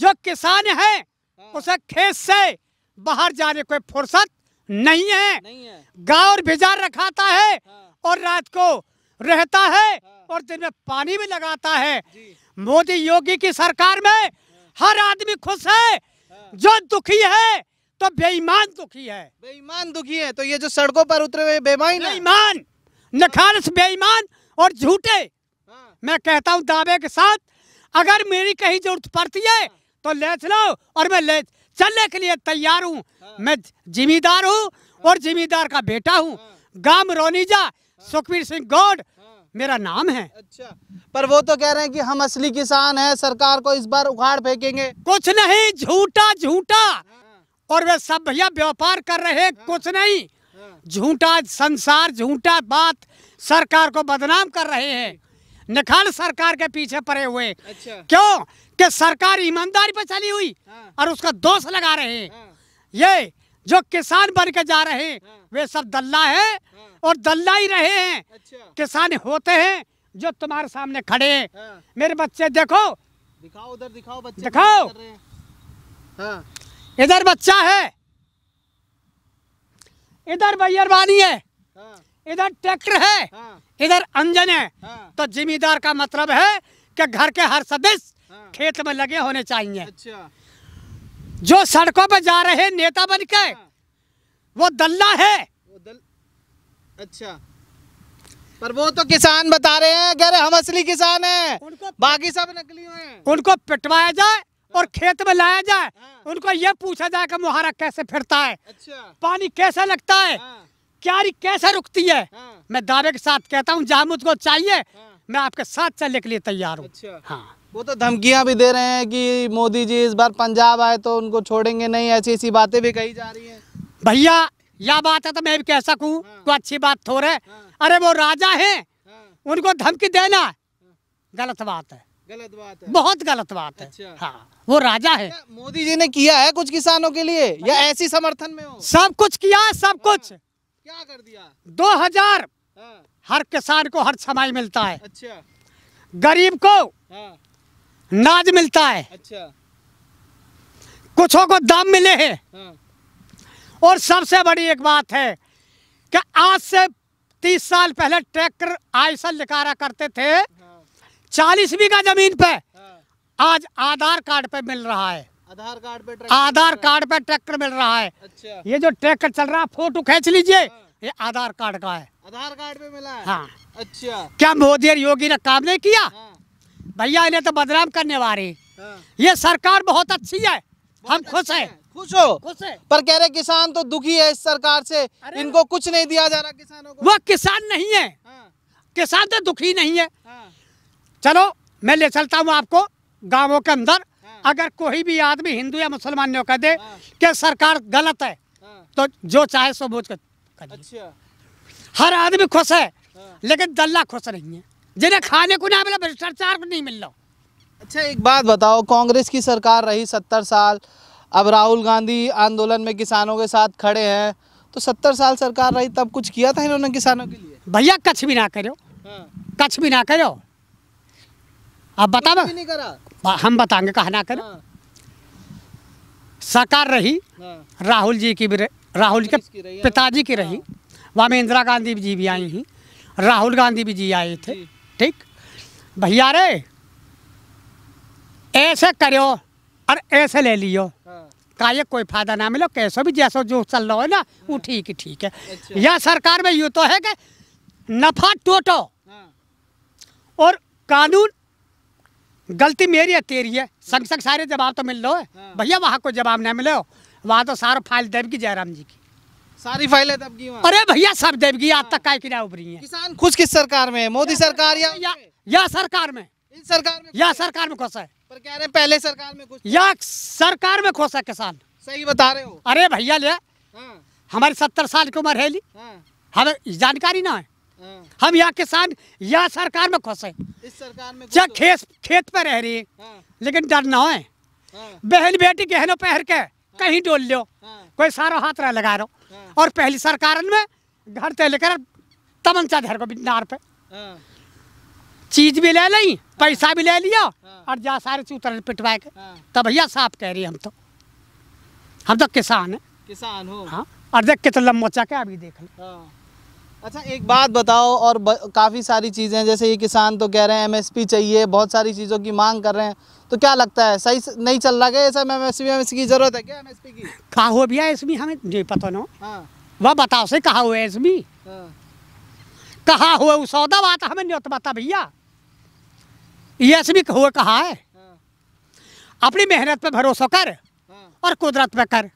जो किसान है हाँ। उसे खेत से बाहर जाने को फुर्सत नहीं है, गाँव है। गाँव भिजार रखाता है हाँ। और रात को रहता है हाँ। और दिन में पानी भी लगाता है मोदी योगी की सरकार में हर आदमी खुश है जो दुखी है तो बेईमान दुखी है बेईमान दुखी है तो ये जो सड़कों पर उतरे हुए बेईमान बेईमान नखालस बेईमान और झूठे मैं कहता हूँ दावे के साथ अगर मेरी कहीं जरूरत पड़ती है तो ले चलो और मैं ले चलने के लिए तैयार हूँ हाँ। मैं जिम्मेदार हूँ हाँ। और जिम्मेदार का बेटा हूँ हाँ। गांव रोनीजा सुखवीर सिंह गौड मेरा नाम है अच्छा पर वो तो कह रहे हैं कि हम असली किसान हैं सरकार को इस बार उखाड़ फेंकेंगे कुछ नहीं झूठा झूठा और वे सब भैया व्यापार कर रहे कुछ नहीं झूठा संसार झूठा बात सरकार को बदनाम कर रहे हैं निखाल सरकार के पीछे पड़े हुए अच्छा। क्यों कि सरकार ईमानदारी पर चली हुई हाँ। और उसका दोष लगा रहे हैं हाँ। ये जो किसान बन के जा रहे हैं हाँ। वे सब दल्ला है हाँ। और दल्ला ही रहे हैं अच्छा। किसान होते हैं जो तुम्हारे सामने खड़े हैं हाँ। मेरे बच्चे देखो दिखाओ उधर दिखाओ बच्चे दिखाओ हाँ। इधर बच्चा है इधर बैरबानी है हाँ। इधर ट्रैक्टर है हाँ। इधर अंजन है हाँ। तो जिम्मेदार का मतलब है कि घर के हर सदस्य हाँ। खेत में लगे होने चाहिए अच्छा। जो सड़कों पर जा रहे नेता बन के हाँ। वो दल्ला है वो दल... अच्छा पर वो तो किसान बता रहे हैं कह रहे हम असली किसान हैं बाकी सब नकली हैं उनको पिटवाया जाए और हाँ। खेत में लाया जाए हाँ। उनको ये पूछा जाए कि मुहारा कैसे फिरता है अच्छा। पानी कैसे लगता है हाँ। क्यारी कैसे रुकती है हाँ। मैं दावे के साथ कहता हूँ जहाँ मुझको चाहिए हाँ। मैं आपके साथ चलने के लिए तैयार हूँ अच्छा। हाँ वो तो धमकियां भी दे रहे हैं कि मोदी जी इस बार पंजाब आए तो उनको छोड़ेंगे नहीं ऐसी ऐसी बातें भी कही जा रही है भैया यह बात है तो मैं भी कह सकूँ हाँ। तो अच्छी बात थोड़े हाँ। अरे वो राजा है हाँ। उनको धमकी देना गलत बात है गलत बात है बहुत गलत बात है अच्छा। हाँ वो राजा है मोदी जी ने किया है कुछ किसानों के लिए या ऐसी समर्थन में हो सब कुछ किया सब हाँ। कुछ क्या कर दिया दो हजार हाँ। हर किसान को हर छमाई मिलता है अच्छा गरीब को हाँ। नाज मिलता है अच्छा कुछों को दाम मिले हैं हाँ। और सबसे बड़ी एक बात है कि आज से तीस साल पहले ट्रैक्टर आयसल निकारा करते थे हाँ। चालीस बीघा जमीन पे हाँ। आज आधार कार्ड पे मिल रहा है आधार कार्ड पे ट्रैक्टर आधार कार्ड पे ट्रैक्टर मिल रहा है अच्छा ये जो ट्रैक्टर चल रहा है फोटो खींच लीजिए हाँ। ये आधार कार्ड का है आधार कार्ड पे मिला है हाँ अच्छा क्या मोदी और योगी ने काम नहीं किया हाँ। भैया इन्हें तो बदनाम करने वाले हाँ। ये सरकार बहुत अच्छी है हम खुश हैं खुश हो खुश है पर कह रहे किसान तो दुखी है इस सरकार से इनको कुछ नहीं दिया जा रहा किसानों को वो किसान नहीं है हाँ। किसान तो दुखी नहीं है हाँ। चलो मैं ले चलता हूँ आपको गाँवों के अंदर हाँ। अगर कोई भी आदमी हिंदू या मुसलमान कह दे हाँ। कि सरकार गलत है हाँ। तो जो चाहे सो बोझ कर अच्छा। हर आदमी खुश है लेकिन दल्ला खुश नहीं है जिन्हें खाने को ना मिला भ्रष्टाचार को नहीं मिल रहा अच्छा एक बात बताओ कांग्रेस की सरकार रही सत्तर साल अब राहुल गांधी आंदोलन में किसानों के साथ खड़े हैं तो सत्तर साल सरकार रही तब कुछ किया था इन्होंने किसानों के लिए भैया कछ भी ना करो हाँ। कछ भी ना करो आप बताओ हम बताएंगे कहना कर हाँ। सरकार रही हाँ। राहुल जी की भी राहुल के हाँ। पिताजी की रही वहाँ में इंदिरा गांधी जी भी आई हैं राहुल गांधी भी जी आए थे ठीक भैया रे ऐसे करो और ऐसे ले लियो का ये कोई फायदा ना मिलो कैसो भी जैसो जो चल रहा है ना वो ठीक है ठीक अच्छा। है या यह सरकार में यू तो है कि नफा टोटो और कानून गलती मेरी है तेरी है संग संग सारे जवाब तो मिल लो हाँ। भैया वहाँ को जवाब ना मिले वहाँ तो सारा फाइल देवगी जयराम जी की सारी फाइलें देवगी अरे भैया सब देवगी आज हाँ। तक काय किराया उभरी है किसान खुश किस सरकार में मोदी सरकार या या, सरकार में इन सरकार में या सरकार में खुश है पर कह रहे पहले सरकार में खुश या सरकार में खुश है किसान सही बता रहे हो अरे भैया ले हाँ। हमारी सत्तर साल की उम्र है ली हाँ। हमें जानकारी ना है हम्म। हम यहाँ किसान यहाँ सरकार में खुश है इस चाहे खेत खेत पर रह रही है हाँ। लेकिन डर ना है हाँ। बहन बेटी गहनो पहर के हाँ। कहीं डोल लो कोई सारो हाथ रह लगा रो और पहली सरकार में घर से लेकर तमंचा धर को बिनार पे चीज भी ले ली पैसा भी ले लिया और जा सारे चूतर पिटवाए के तब भैया साफ कह रही हम तो हम तो किसान है किसान हो हाँ और देख कितना लम्बो चाके अभी देख लो अच्छा एक बात बताओ और काफ़ी सारी चीज़ें जैसे ये किसान तो कह रहे हैं एमएसपी चाहिए बहुत सारी चीज़ों की मांग कर रहे हैं तो क्या लगता है सही नहीं चल रहा है सब एम एस की जरूरत है क्या एम की कहा हो भैया इसमें हमें नहीं पता ना हाँ। वह बताओ से कहा हुआ इसमें हाँ। कहा हुआ सौदा बात हमें नहीं बता भैया ये इसमें हुआ कहा है हाँ। अपनी मेहनत पर भरोसा कर हाँ। और कुदरत पर कर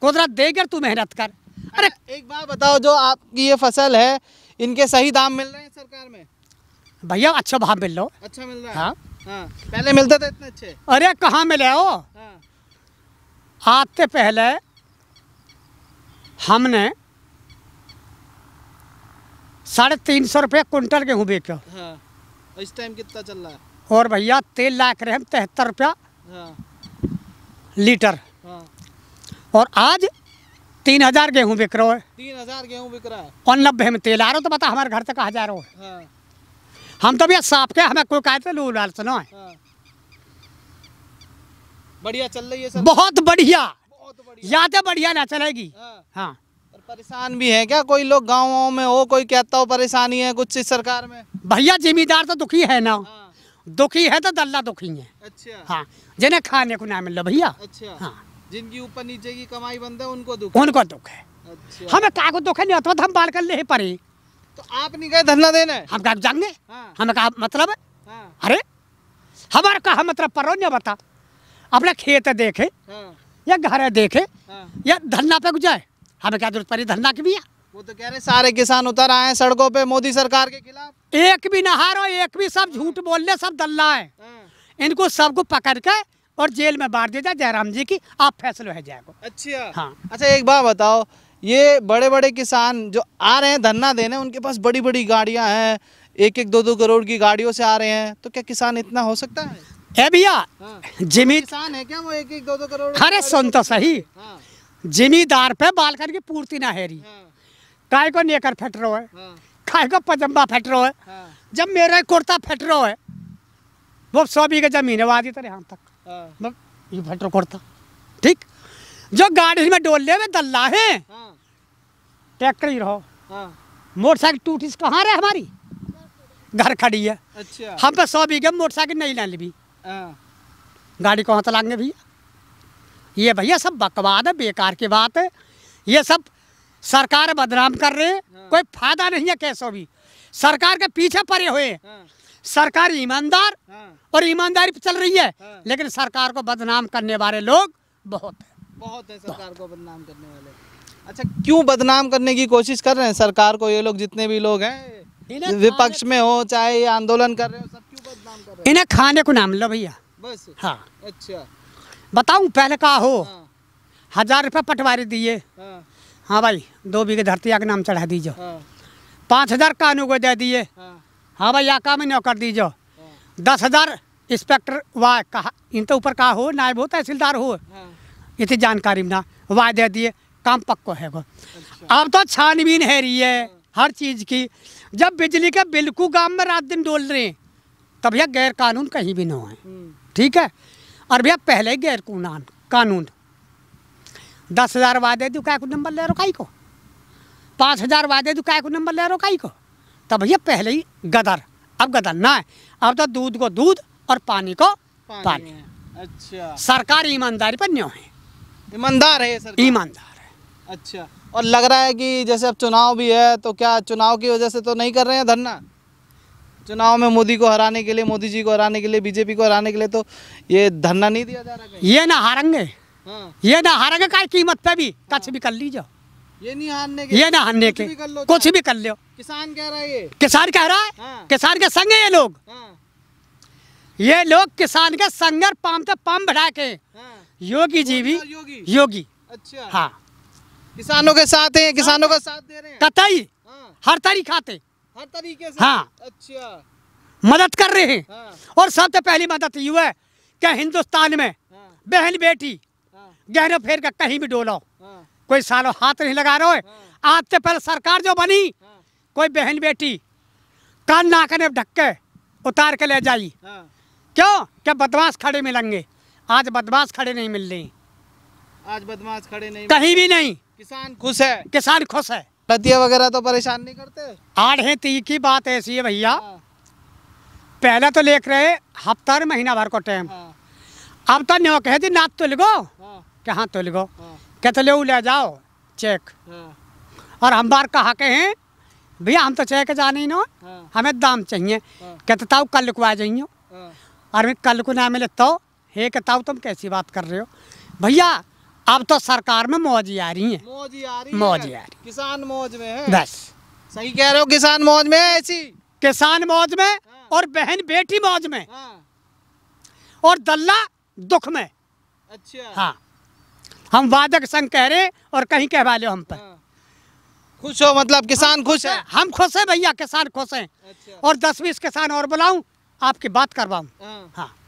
कुदरत देकर तू मेहनत कर अरे एक बार बताओ जो आपकी ये फसल है इनके सही दाम मिल रहे हैं सरकार में भैया अच्छा भाव मिल रहा अच्छा मिल रहा है हाँ? हाँ। पहले मिलते थे इतने अच्छे अरे कहाँ मिले हो हाँ। आते पहले हमने साढ़े तीन सौ रुपये कुंटल गेहूँ बेचो हाँ। इस टाइम कितना चल रहा है और भैया तेल लाख रहे हम तिहत्तर रुपया हाँ। लीटर हाँ। और आज तीन हजार गेहूँ बिक रहा है तीन हजार गेहूँ बिक रहा है और नब्बे में तेल आ रहा तो बता हमारे घर तक हजार हो हाँ। हम तो भैया साफ के हमें कोई कहते तो लू लाल सुना है हाँ। बढ़िया चल रही है सर बहुत बढ़िया बहुत बढ़िया यादें बढ़िया ना चलेगी हाँ, हाँ। परेशान भी है क्या कोई लोग गाँव में हो कोई कहता हो परेशानी है कुछ इस सरकार में भैया जिम्मेदार तो दुखी है ना हाँ। दुखी है तो दल्ला दुखी है अच्छा हाँ जिन्हें खाने को ना मिल रहा भैया अच्छा हाँ जिनकी ऊपर नीचे की कमाई बंद है उनको दुख उनको दुख है अच्छा। हमें का को दुख है नहीं अथवा तो हम बाल कर ले परे तो आप नहीं गए धरना देने हम क्या जाएंगे हाँ। हमें का मतलब है हाँ। अरे हमारे कहा मतलब पर बता अपने खेत देखे हाँ। या घर देखे हाँ। या धरना पे जाए हमें क्या जरूरत पड़ी धरना की भी है वो तो कह रहे सारे किसान उतर आए हैं सड़कों पे मोदी सरकार के खिलाफ एक भी नहारो एक भी सब झूठ बोल रहे सब दल्ला है हाँ। इनको सबको पकड़ के और जेल में बांट देता जयराम जी की आप फैसलो है जाएगो अच्छा हाँ अच्छा एक बात बताओ ये बड़े बड़े किसान जो आ रहे हैं धरना देने उनके पास बड़ी बड़ी गाड़ियाँ हैं एक एक दो दो करोड़ की गाड़ियों से आ रहे हैं तो क्या किसान इतना हो सकता है है भैया हाँ। जिमी किसान है क्या वो एक एक दो दो करोड़ अरे सुन तो सही हाँ। जिमीदार पे बाल करके पूर्ति ना हेरी हाँ। काय को नेकर फट रो है हाँ। काय को पजम्बा फट रो है जब मेरा कुर्ता फट रो है वो सौ बीघे जमीन है वादी तरह यहाँ तक ये फटर खोड़ता ठीक जो गाड़ी में डोले में दल्ला है हाँ। ट्रैक्टर ही रहो हाँ। मोटरसाइकिल टूटी कहाँ रहे हमारी घर खड़ी है अच्छा हम पे सौ बीघे मोटरसाइकिल नहीं ले ली हाँ। गाड़ी कहाँ चलाएंगे भैया ये भैया सब बकवाद है बेकार की बात है ये सब सरकार बदनाम कर रहे हैं कोई फायदा नहीं है कैसो भी सरकार के पीछे पड़े हुए सरकार ईमानदार हाँ। और ईमानदारी चल रही है हाँ। लेकिन सरकार को बदनाम करने वाले लोग बहुत है बहुत है सरकार को बदनाम करने वाले अच्छा क्यों बदनाम करने की कोशिश कर रहे हैं सरकार को ये लोग जितने भी लोग हैं विपक्ष में हो चाहे ये आंदोलन कर रहे हो सब क्यों बदनाम कर रहे हैं इन्हें खाने को नाम लो भैया बस हाँ अच्छा बताऊं पहले का हो हाँ। हजार रुपए पटवारी दिए हाँ।, हाँ भाई दो बीघे धरती आगे नाम चढ़ा दीजिए हाँ। पाँच हजार कानू को दे दिए हाँ। हाँ भाई भैया का मैंने कर दीजो दस हजार इंस्पेक्टर वाह कहा इन तो ऊपर कहा हो नायब हो तहसीलदार हो हाँ। इतनी जानकारी ना वाह दे दिए काम पक्को है वो अच्छा। अब तो छानबीन है रही है हर चीज़ की जब बिजली के बिल्कुल गांव में रात दिन डोल रहे हैं तब भैया गैर कानून कहीं भी ना हो हम्म। ठीक है और भैया पहले गैर कानून कानून दस हज़ार वादे दू का नंबर ले रो काई को पाँच हज़ार वादे दू का नंबर ले रो काई को तब भैया पहले ही गदर अब गदर ना है अब तो दूध को दूध और पानी को पानी, पानी। अच्छा सरकार ईमानदारी पर न्यो है ईमानदार है सर ईमानदार है अच्छा और लग रहा है कि जैसे अब चुनाव भी है तो क्या चुनाव की वजह से तो नहीं कर रहे हैं धरना चुनाव में मोदी को हराने के लिए मोदी जी को हराने के लिए बीजेपी को हराने के लिए तो ये धरना नहीं दिया जा रहा ये ना हारेंगे हाँ। ये ना हारेंगे का कीमत पे भी हाँ। कच्छ भी कर लीजिए ये नहीं हारने के ये ना हारने के कुछ भी कर लो किसान कह रहा है ये किसान कह रहा है हाँ। किसान के संग है ये लोग हाँ। ये लोग किसान के संगर पाम तो पाम बढ़ा के हाँ। योगी जी भी योगी योगी अच्छा हाँ किसानों के साथ हैं किसानों का साथ दे रहे हैं कतई हाँ। हर तरीका खाते हर तरीके से हाँ अच्छा मदद कर रहे हैं हाँ। और सबसे पहली मदद यू है कि हिंदुस्तान में बहन बेटी गहरे फेर का कहीं भी डोलाओ कोई सालों हाथ नहीं लगा रहे हाँ। आज से पहले सरकार जो बनी हाँ। कोई बहन बेटी कान ना करने ढक्के उतार के ले जाई हाँ। क्यों क्या बदमाश खड़े मिलेंगे आज बदमाश खड़े नहीं मिल रहे आज बदमाश खड़े नहीं कहीं भी नहीं किसान खुश है किसान खुश है नदिया वगैरह तो परेशान नहीं करते आढ़े ती की बात ऐसी है भैया पहले तो लेख रहे हफ्ता महीना भर को टाइम अब तो न्यो कहे थी नाथ तुल गो क्या तुल गो कहते तो ले ले जाओ चेक हाँ। और हम बार कहा के हैं भैया हम तो चेक जाने ना हमें दाम चाहिए हाँ। कहते तो ताऊ कल को आ जाइयो अरे हाँ। कल को ना मिले तो हे कहता तुम कैसी बात कर रहे हो भैया अब तो सरकार में मौजी आ रही है मौजी आ रही है किसान मौज में है बस सही कह रहे हो किसान मौज में है ऐसी किसान मौज में और बहन बेटी मौज में और दल्ला दुख में अच्छा हाँ हम वादक संग कह रहे और कहीं कहवा लो हम पर हाँ। खुश हो मतलब किसान खुश है हम खुश हैं भैया किसान खुश हैं अच्छा। और दस बीस किसान और बुलाऊं आपकी बात करवाऊं हाँ, हाँ।